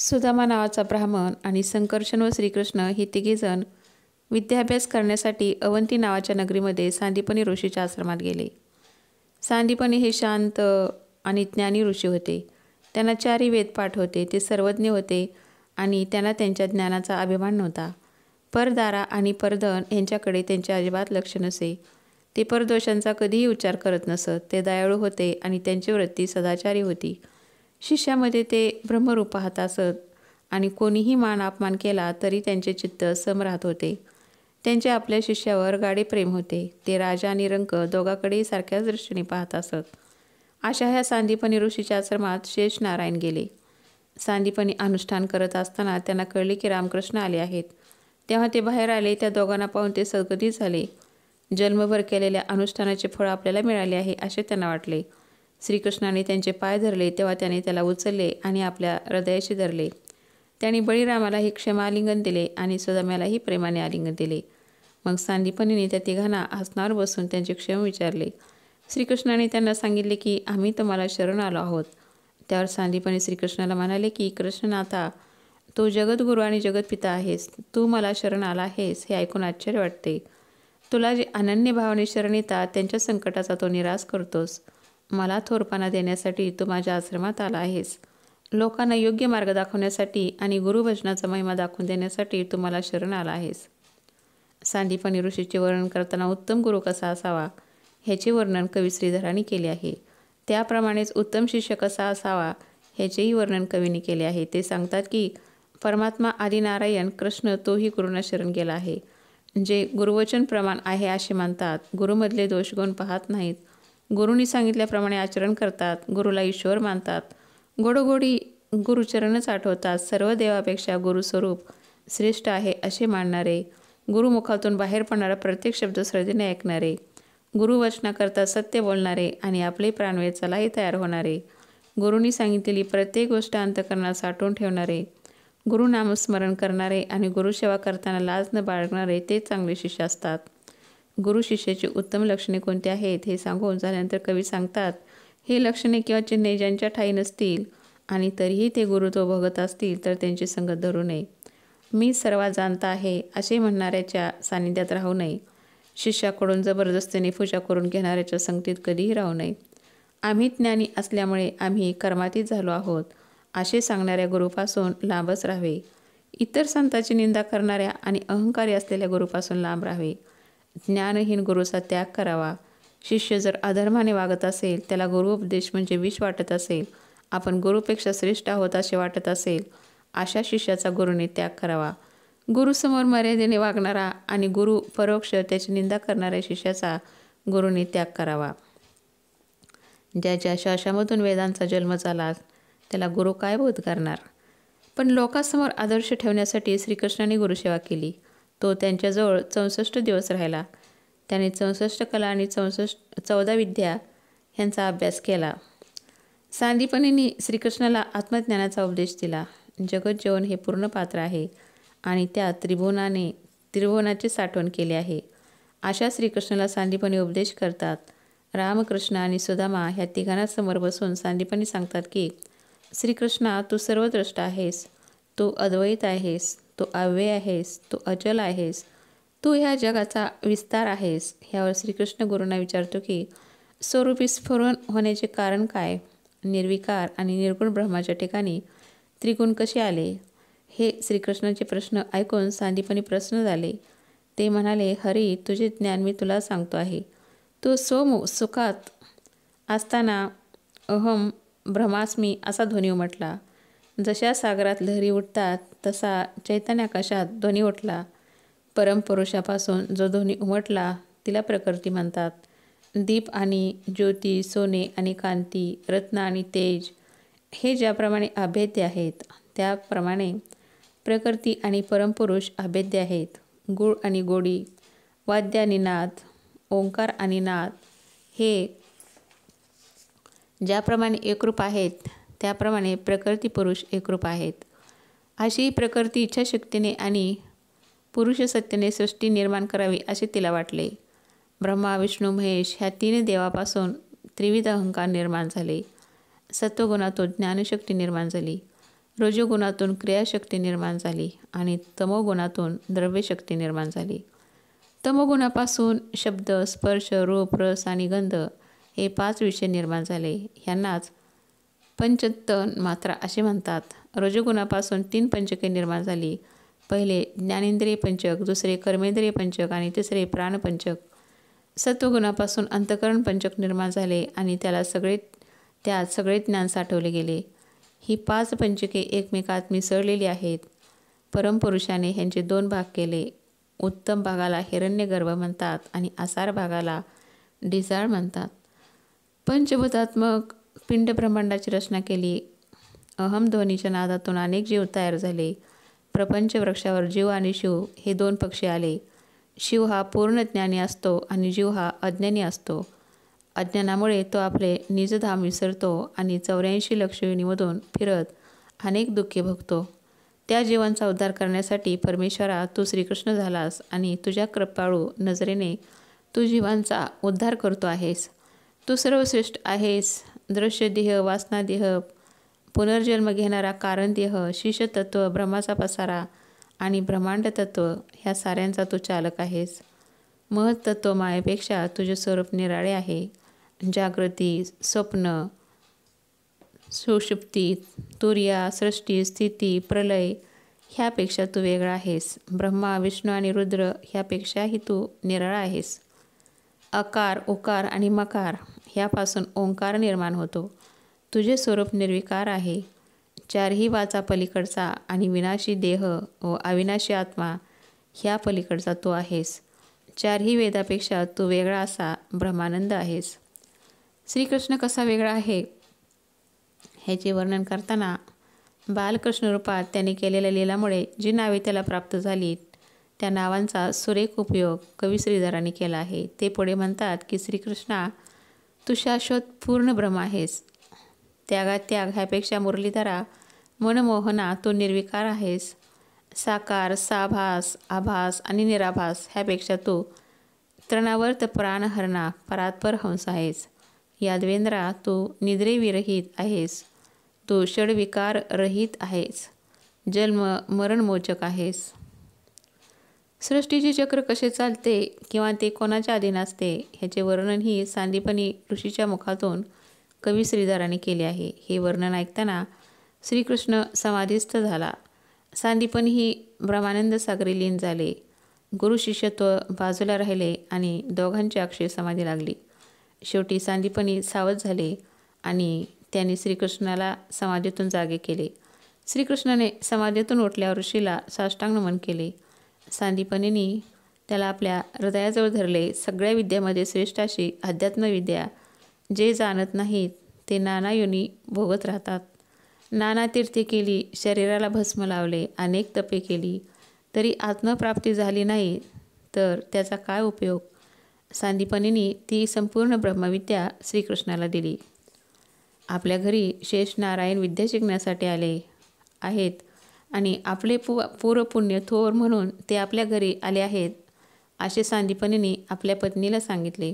सुदामा नावाचा ब्राह्मण आणि संकर्षण व श्रीकृष्ण हे तिघेजण विद्याभ्यास करण्यासाठी अवंती नावाच्या नगरीमध्ये सांदीपणी ऋषीच्या आश्रमात गेले सांदीपनी हे शांत आणि ज्ञानी ऋषी होते त्यांना चारही वेदपाठ होते ते सर्वज्ञ होते आणि त्यांना त्यांच्या ज्ञानाचा अभिमान नव्हता परदारा आणि परधन यांच्याकडे त्यांच्या अजिबात लक्ष नसे ते परदोषांचा कधीही उच्चार करत नसत ते दयाळू होते आणि त्यांची वृत्ती सदाचारी होती शिष्यामध्ये ते ब्रह्मरूप पाहत असत आणि कोणीही मान अपमान केला तरी त्यांचे चित्त सम राहत होते त्यांचे आपल्या शिष्यावर गाडे प्रेम होते ते राजा आणि रंक दोघाकडेही सारख्याच दृष्टीने पाहत असत अशा ह्या सांदीपणी ऋषीच्या आश्रमात शेष नारायण गेले सांदीपणी अनुष्ठान करत असताना त्यांना कळले की रामकृष्ण आले आहेत तेव्हा ते बाहेर आले त्या दोघांना पाहून ते सदगती झाले जन्मभर केलेल्या अनुष्ठानाचे फळ आपल्याला मिळाले आहे असे त्यांना वाटले श्रीकृष्णाने त्यांचे पाय धरले तेव्हा त्याने त्याला उचलले आणि आपल्या हृदयाशी धरले त्याने बळीरामालाही क्षमालिंगन दिले आणि सुदाम्यालाही प्रेमाने आलिंगन दिले मग सांदीपनीने त्या तिघांना आसनावर बसून त्यांचे क्षम विचारले श्रीकृष्णाने त्यांना सांगितले की आम्ही तुम्हाला शरण आलो आहोत त्यावर सांदीपनी श्रीकृष्णाला म्हणाले की कृष्ण आता तू जगद्गुरू आणि जगतपिता आहेस तू मला शरण आला आहेस हे ऐकून आश्चर्य वाटते तुला जे अनन्य भावाने शरण येतात त्यांच्या संकटाचा तो निराश करतोस मला थोरपाना देण्यासाठी तू माझ्या आश्रमात आला आहेस लोकांना योग्य मार्ग दाखवण्यासाठी आणि गुरुभजनाचा महिमा दाखवून देण्यासाठी तू मला शरण आला आहेस सांदीपणी ऋषीचे वर्णन करताना उत्तम गुरु कसा असावा ह्याचे वर्णन कवी श्रीधरांनी केले आहे त्याप्रमाणेच उत्तम शिष्य कसा असावा ह्याचेही वर्णन कवीने केले आहे ते सांगतात की परमात्मा आदिनारायण कृष्ण तोही गुरुना शरण गेला आहे जे गुरुवचन प्रमाण आहे असे मानतात गुरुमधले दोषगुण पाहत नाहीत गुरुनी सांगितल्याप्रमाणे आचरण करतात गुरुला ईश्वर मानतात गोडोगोडी गुरुचरणच आठवतात सर्व देवापेक्षा गुरुस्वरूप श्रेष्ठ आहे असे मानणारे गुरुमुखातून बाहेर पडणारा प्रत्येक शब्द श्रद्धेने ऐकणारे गुरुवचनाकरता सत्य बोलणारे आणि आपले चलाही तयार होणारे गुरुनी सांगितलेली प्रत्येक गोष्ट अंतकरणात साठवून ठेवणारे गुरु नामस्मरण करणारे आणि गुरुसेवा करताना लाज न बाळगणारे ते चांगले शिष्य असतात गुरु शिष्याची उत्तम लक्षणे कोणती आहेत हे सांगून झाल्यानंतर कवी सांगतात हे लक्षणे किंवा चिन्हे ज्यांच्या ठाई नसतील आणि तरीही ते गुरुत्व भगत असतील तर त्यांची संगत धरू नये मी सर्वात जाणता आहे असे म्हणणाऱ्याच्या सानिध्यात राहू नये शिष्याकडून जबरदस्तीने पूजा करून घेणाऱ्याच्या संगतीत कधीही राहू नये आम्ही ज्ञानी असल्यामुळे आम्ही कर्मातीत झालो आहोत असे सांगणाऱ्या गुरुपासून लांबच राहावे इतर संतांची निंदा करणाऱ्या आणि अहंकारी असलेल्या गुरुपासून लांब राहावे ज्ञानहीन गुरुचा त्याग करावा शिष्य जर अधर्माने वागत असेल त्याला गुरु उपदेश म्हणजे विष वाटत असेल आपण गुरुपेक्षा श्रेष्ठ आहोत असे वाटत असेल अशा शिष्याचा गुरुने त्याग करावा गुरुसमोर मर्यादेने वागणारा आणि गुरु परोक्ष त्याची निंदा करणाऱ्या शिष्याचा गुरुने त्याग करावा ज्या ज्या शाशामधून वेदांचा जन्म झाला त्याला गुरु काय बोध करणार पण लोकांसमोर आदर्श ठेवण्यासाठी श्रीकृष्णाने गुरुसेवा केली तो त्यांच्याजवळ चौसष्ट दिवस राहिला त्याने चौसष्ट कला आणि चौसष्ट चौदा विद्या ह्यांचा अभ्यास केला सांदीपणींनी श्रीकृष्णाला आत्मज्ञानाचा उपदेश दिला जगत जेवण हे पूर्ण पात्र आहे आणि त्या त्रिभुवनाने त्रिभुवनाची साठवण केली आहे अशा श्रीकृष्णाला सांदीपणी उपदेश करतात रामकृष्ण आणि सुदामा ह्या तिघांना समोर बसून सांदीपणी सांगतात की श्रीकृष्णा तू सर्वद्रष्ट आहेस तू अद्वैत आहेस तो अव्यय आहेस तू अचल आहेस तू ह्या जगाचा विस्तार आहेस ह्यावर श्रीकृष्ण गुरूंना विचारतो की स्वरूपी स्फुरण होण्याचे कारण काय निर्विकार आणि निर्गुण ब्रह्माच्या ठिकाणी त्रिगुण कसे आले हे श्रीकृष्णाचे प्रश्न ऐकून सांदीपणी प्रश्न झाले ते म्हणाले हरी तुझे ज्ञान मी तुला सांगतो आहे तू सोम सुखात असताना अहम ब्रह्मास्मी असा ध्वनी उमटला जशा सागरात लहरी उठतात तसा चैतन्याकाशात ध्वनी उठला परमपुरुषापासून जो ध्वनी उमटला तिला प्रकृती म्हणतात दीप आणि ज्योती सोने आणि कांती रत्न आणि तेज हे ज्याप्रमाणे अभेद्य आहेत त्याप्रमाणे प्रकृती आणि परमपुरुष अभेद्य आहेत गुळ आणि गोडी वाद्य आणि नाद ओंकार आणि नाद हे ज्याप्रमाणे एकरूप आहेत त्याप्रमाणे प्रकृती पुरुष एकरूप आहेत अशी प्रकृती इच्छाशक्तीने आणि पुरुष सत्तेने सृष्टी निर्माण करावी असे तिला वाटले ब्रह्मा विष्णू महेश ह्या तीन देवापासून त्रिविध अहंकार निर्माण झाले सत्वगुणातून ज्ञानशक्ती निर्माण झाली रजोगुणातून क्रियाशक्ती निर्माण झाली आणि तमोगुणातून द्रव्यशक्ती निर्माण झाली तमोगुणापासून शब्द स्पर्श रूप रस आणि गंध हे पाच विषय निर्माण झाले ह्यांनाच पंचतन मात्रा असे म्हणतात रजोगुणापासून तीन पंचके निर्माण झाली पहिले ज्ञानेंद्रिय पंचक दुसरे कर्मेंद्रिय पंचक आणि तिसरे प्राणपंचक सत्वगुणापासून अंतकरण पंचक निर्माण झाले आणि त्याला सगळे त्यात सगळे ज्ञान साठवले गेले ही पाच पंचके एकमेकात मिसळलेली आहेत परमपुरुषाने ह्यांचे दोन भाग केले उत्तम भागाला गर्भ म्हणतात आणि आसार भागाला डिसाळ म्हणतात पंचभूतात्मक पिंड ब्रह्मांडाची रचना केली अहमध्वनीच्या नादातून अनेक जीव तयार झाले प्रपंच वृक्षावर जीव आणि शिव हे दोन पक्षी आले शिव हा पूर्ण ज्ञानी असतो आणि जीव हा अज्ञानी असतो अज्ञानामुळे तो आपले निजधाम विसरतो आणि चौऱ्याऐंशी लक्षयोनीमधून फिरत अनेक दुःखी भोगतो त्या जीवांचा उद्धार करण्यासाठी परमेश्वरा तू श्रीकृष्ण झालास आणि तुझ्या कृपाळू नजरेने तू जीवांचा उद्धार करतो आहेस तू सर्वश्रेष्ठ आहेस दृश्यदेह वासनादेह पुनर्जन्म घेणारा कारणदेह शिष्यतत्व भ्रमाचा पसारा आणि ब्रह्मांड तत्व ह्या साऱ्यांचा तू चालक आहेस महत्त्व मायेपेक्षा तुझे स्वरूप निराळे आहे जागृती स्वप्न सुषुप्ती तुर्या सृष्टी स्थिती प्रलय ह्यापेक्षा तू वेगळा आहेस ब्रह्मा विष्णू आणि रुद्र ह्यापेक्षाही तू निराळा आहेस अकार ओकार आणि मकार ह्यापासून ओंकार निर्माण होतो तुझे स्वरूप निर्विकार आहे चारही वाचा पलीकडचा आणि विनाशी देह व अविनाशी आत्मा ह्या पलीकडचा तू आहेस चारही वेदापेक्षा तू वेगळा असा ब्रह्मानंद आहेस श्रीकृष्ण कसा वेगळा आहे ह्याचे वर्णन करताना बालकृष्ण रूपात त्याने केलेल्या लीलामुळे जी नावे त्याला प्राप्त झाली त्या नावांचा सुरेख उपयोग कवी श्रीधरांनी केला आहे ते पुढे म्हणतात की श्रीकृष्णा तू शाश्वत पूर्ण ब्रह्म आहेस त्यागात त्याग ह्यापेक्षा मुरलीधरा मनमोहना तू निर्विकार आहेस साकार साभास आभास आणि निराभास ह्यापेक्षा तू त्रणावर्त प्राणहरणा परात्पर हंस आहेस यादवेंद्रा तू निद्रेविरहित आहेस तू षडविकार रहित आहेस जन्म मरणमोचक आहेस सृष्टीचे चक्र कसे चालते किंवा ते कोणाच्या अधीन असते ह्याचे वर्णनही सांदीपनी ऋषीच्या मुखातून कवी श्रीधराने केले आहे हे वर्णन ऐकताना श्रीकृष्ण समाधीस्थ झाला ही ब्रह्मानंद सागरी लीन झाले गुरु शिष्यत्व बाजूला राहिले आणि दोघांची अक्षय समाधी लागली शेवटी सांदीपनी सावध झाले आणि त्यांनी श्रीकृष्णाला समाधीतून जागे केले श्रीकृष्णाने समाधीतून उठल्या ऋषीला साष्टांग नमन केले सांदीपनीनी त्याला आपल्या हृदयाजवळ धरले सगळ्या विद्यामध्ये श्रेष्ठ अशी अध्यात्मविद्या जे जाणत नाहीत ते नाना योनी भोगत राहतात नाना तीर्थे केली शरीराला भस्म लावले अनेक तपे केली तरी आत्मप्राप्ती झाली नाही तर त्याचा काय उपयोग सांदीपनीनी ती संपूर्ण ब्रह्मविद्या श्रीकृष्णाला दिली आपल्या घरी शेष नारायण विद्या शिकण्यासाठी आले आहेत आणि आपले पु पूरपुण्य थोर म्हणून ते आपल्या घरी आले आहेत असे सांदीपणीने आपल्या पत्नीला सांगितले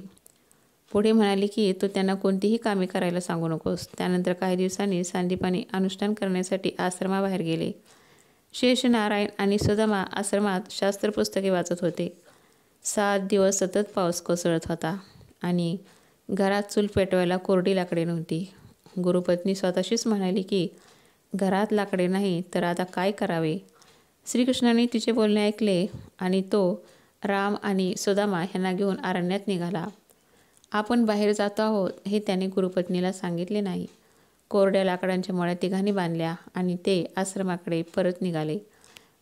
पुढे म्हणाले की तो त्यांना कोणतीही कामे करायला सांगू नकोस त्यानंतर काही दिवसांनी सांदीपाने अनुष्ठान करण्यासाठी आश्रमाबाहेर गेले शेष नारायण आणि सुदामा आश्रमात शास्त्रपुस्तके वाचत होते सात दिवस सतत पाऊस कोसळत होता आणि घरात चूल पेटवायला कोरडी लाकडे नव्हती गुरुपत्नी स्वतःशीच म्हणाली की घरात लाकडे नाही तर आता काय करावे श्रीकृष्णाने तिचे बोलणे ऐकले आणि तो राम आणि सुदामा यांना घेऊन अरण्यात निघाला आपण बाहेर जातो आहोत हे त्याने गुरुपत्नीला सांगितले नाही कोरड्या लाकडांच्या मुळ्या तिघांनी बांधल्या आणि ते आश्रमाकडे परत निघाले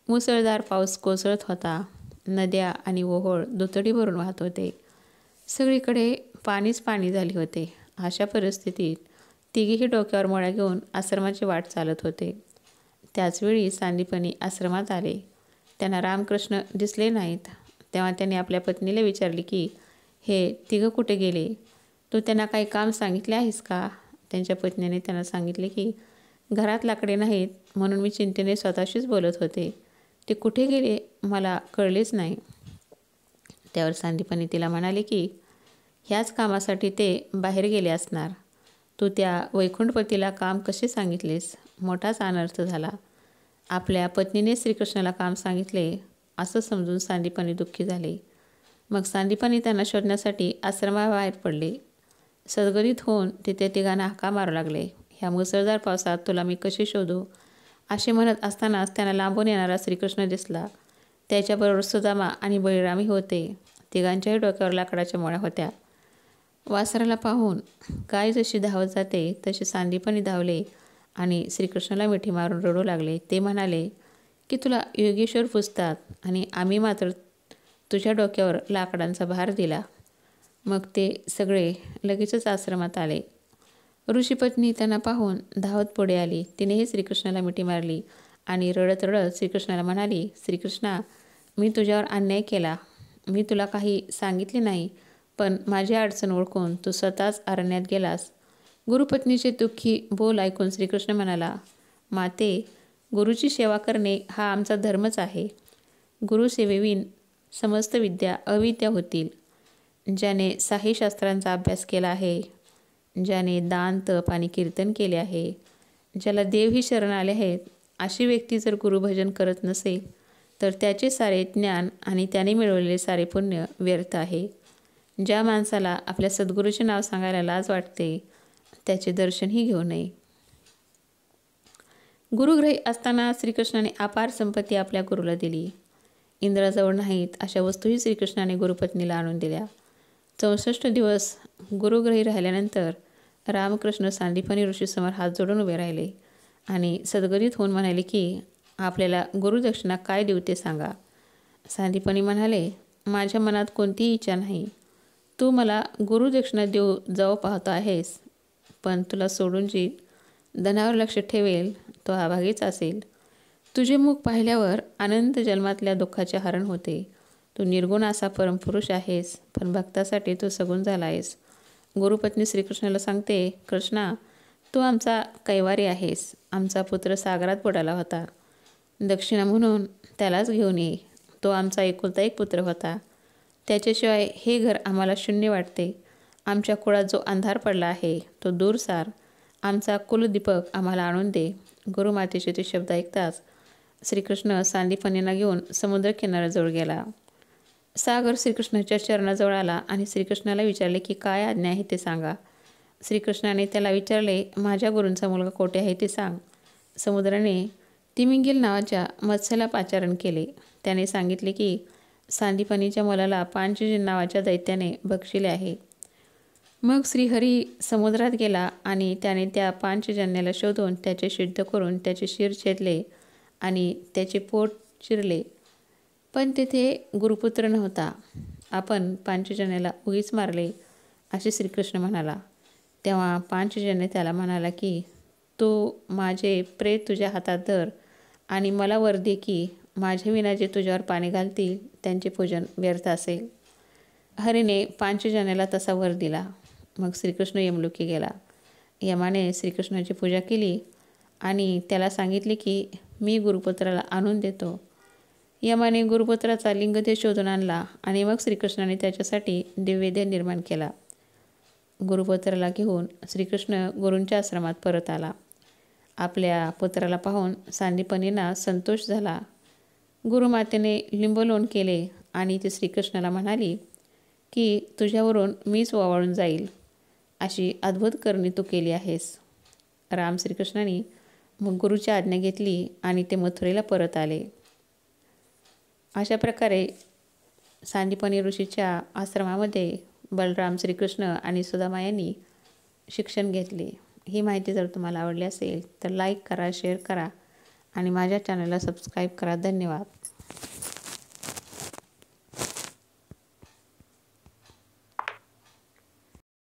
मुसळधार पाऊस कोसळत होता नद्या आणि ओहोळ दुतडी भरून वाहत होते सगळीकडे पाणीच पाणी झाले होते अशा परिस्थितीत तिघेही डोक्यावर मोळ्या घेऊन आश्रमाची वाट चालत होते त्याचवेळी सांदीपनी आश्रमात आले त्यांना रामकृष्ण दिसले नाहीत तेव्हा त्यांनी आपल्या पत्नीला विचारले की हे तिघं कुठे गेले तू त्यांना काही काम सांगितले आहेस का त्यांच्या पत्नीने त्यांना सांगितले की घरात लाकडे नाहीत म्हणून मी चिंतेने स्वतःशीच बोलत होते ते कुठे गेले मला कळलेच नाही त्यावर सांदीपनी तिला म्हणाले की ह्याच कामासाठी ते बाहेर गेले असणार तू त्या वैकुंठपतीला काम कसे सांगितलेस मोठाच अनर्थ झाला आपल्या पत्नीने श्रीकृष्णाला काम सांगितले असं समजून सांदीपाने दुःखी झाले मग सांदीपाने त्यांना शोधण्यासाठी आश्रमाबाहेर पडले सदगरीत होऊन तिथे तिघांना हाका मारू लागले ह्या मुसळधार पावसात तुला मी कशी शोधू असे म्हणत असतानाच त्यांना लांबून येणारा श्रीकृष्ण दिसला त्याच्याबरोबर सुदामा आणि बळीरामही होते तिघांच्याही डोक्यावर लाकडाच्या मोळ्या होत्या वासराला पाहून काय जशी धावत जाते तशी सांदीपणी धावले आणि श्रीकृष्णाला मिठी मारून रडू लागले ते म्हणाले की तुला योगेश्वर पुजतात आणि आम्ही मात्र तुझ्या डोक्यावर लाकडांचा भार दिला मग ते सगळे लगेचच आश्रमात आले ऋषीपत्नी त्यांना पाहून धावत पुढे आली तिनेही श्रीकृष्णाला मिठी मारली आणि रडत रडत श्रीकृष्णाला म्हणाली श्रीकृष्णा मी तुझ्यावर अन्याय केला मी तुला काही सांगितले नाही पण माझी अडचण ओळखून तू स्वतःच अरण्यात गेलास गुरुपत्नीचे दुःखी बोल ऐकून श्रीकृष्ण म्हणाला माते गुरुची सेवा करणे हा आमचा धर्मच आहे गुरुसेवेविन समस्त विद्या अविद्या होतील ज्याने शास्त्रांचा अभ्यास केला आहे ज्याने दान तप आणि कीर्तन केले आहे ज्याला देवही शरण आले आहेत अशी व्यक्ती जर गुरुभजन करत नसेल तर त्याचे सारे ज्ञान आणि त्याने मिळवलेले सारे पुण्य व्यर्थ आहे ज्या माणसाला आपल्या सद्गुरूचे नाव सांगायला लाज वाटते त्याचे दर्शनही घेऊ नये गुरुग्रही असताना श्रीकृष्णाने अपार संपत्ती आपल्या गुरुला दिली इंद्राजवळ नाहीत अशा वस्तूही श्रीकृष्णाने गुरुपत्नीला आणून दिल्या चौसष्ट दिवस गुरुग्रही राहिल्यानंतर रामकृष्ण सांदीपनी ऋषीसमोर हात जोडून उभे राहिले आणि सद्गरीत होऊन म्हणाले की आपल्याला गुरुदक्षिणा काय देऊ ते सांगा सांदीपनी म्हणाले माझ्या मनात कोणतीही इच्छा नाही तू मला गुरुदक्षिणा देऊ जाऊ पाहतो आहेस पण तुला सोडून जी धनावर लक्ष ठेवेल तो आभागीच असेल तुझे मुख पाहिल्यावर आनंद जन्मातल्या दुःखाचे हरण होते तू निर्गुण असा परमपुरुष आहेस पण भक्तासाठी तू सगुण झाला आहेस गुरुपत्नी श्रीकृष्णाला सांगते कृष्णा तू आमचा कैवारी आहेस आमचा पुत्र सागरात बुडाला होता दक्षिणा म्हणून त्यालाच घेऊन ये तो आमचा एकुलता एक पुत्र होता त्याच्याशिवाय हे घर आम्हाला शून्य वाटते आमच्या कुळात जो अंधार पडला आहे तो दूर सार आमचा कुलदीपक आम्हाला आणून दे गुरुमातेचे ते शब्द ऐकताच श्रीकृष्ण सांदीपणीना घेऊन समुद्रकिनाऱ्याजवळ गेला सागर श्रीकृष्णाच्या चरणाजवळ आला आणि श्रीकृष्णाला विचारले की काय आज्ञा आहे ते सांगा श्रीकृष्णाने त्याला विचारले माझ्या गुरूंचा मुलगा कोठे आहे ते सांग समुद्राने तिमिंगिल नावाच्या मत्स्याला पाचारण केले त्याने सांगितले की सांदीपनीच्या मुलाला पांचजी नावाच्या दैत्याने बक्षिले आहे मग श्रीहरी समुद्रात गेला आणि त्याने त्या पांचजन्याला शोधून त्याचे शुद्ध करून त्याचे शिर छेदले आणि त्याचे पोट चिरले पण तेथे गुरुपुत्र नव्हता आपण पांचजन्याला उगीच मारले असे श्रीकृष्ण म्हणाला तेव्हा पांचजन्य त्याला म्हणाला की तू माझे प्रेत तुझ्या हातात धर आणि मला वर दे की विना जे तुझ्यावर पाणी घालतील त्यांचे पूजन व्यर्थ असेल हरीने जनेला तसा वर दिला मग श्रीकृष्ण यमलुकी गेला यमाने श्रीकृष्णाची पूजा केली आणि त्याला सांगितले की मी गुरुपुत्राला आणून देतो यमाने गुरुपुत्राचा लिंगदेश शोधून आणला आणि मग श्रीकृष्णाने त्याच्यासाठी दिव्यदेह निर्माण केला गुरुपुत्राला घेऊन श्रीकृष्ण गुरूंच्या आश्रमात परत आला आपल्या पुत्राला पाहून सांदीपनींना संतोष झाला गुरुमातेने लिंबलोन केले आणि ती श्रीकृष्णाला म्हणाली की तुझ्यावरून मीच वावळून जाईल अशी अद्भुत करणी तू केली आहेस राम श्रीकृष्णाने मग गुरुची आज्ञा घेतली आणि ते मथुरेला परत आले अशा प्रकारे सांदीपणी ऋषीच्या आश्रमामध्ये बलराम श्रीकृष्ण आणि सुदामा यांनी शिक्षण घेतले ही माहिती जर तुम्हाला आवडली असेल तर लाईक करा शेअर करा आणि माझ्या चॅनलला सबस्क्राईब करा धन्यवाद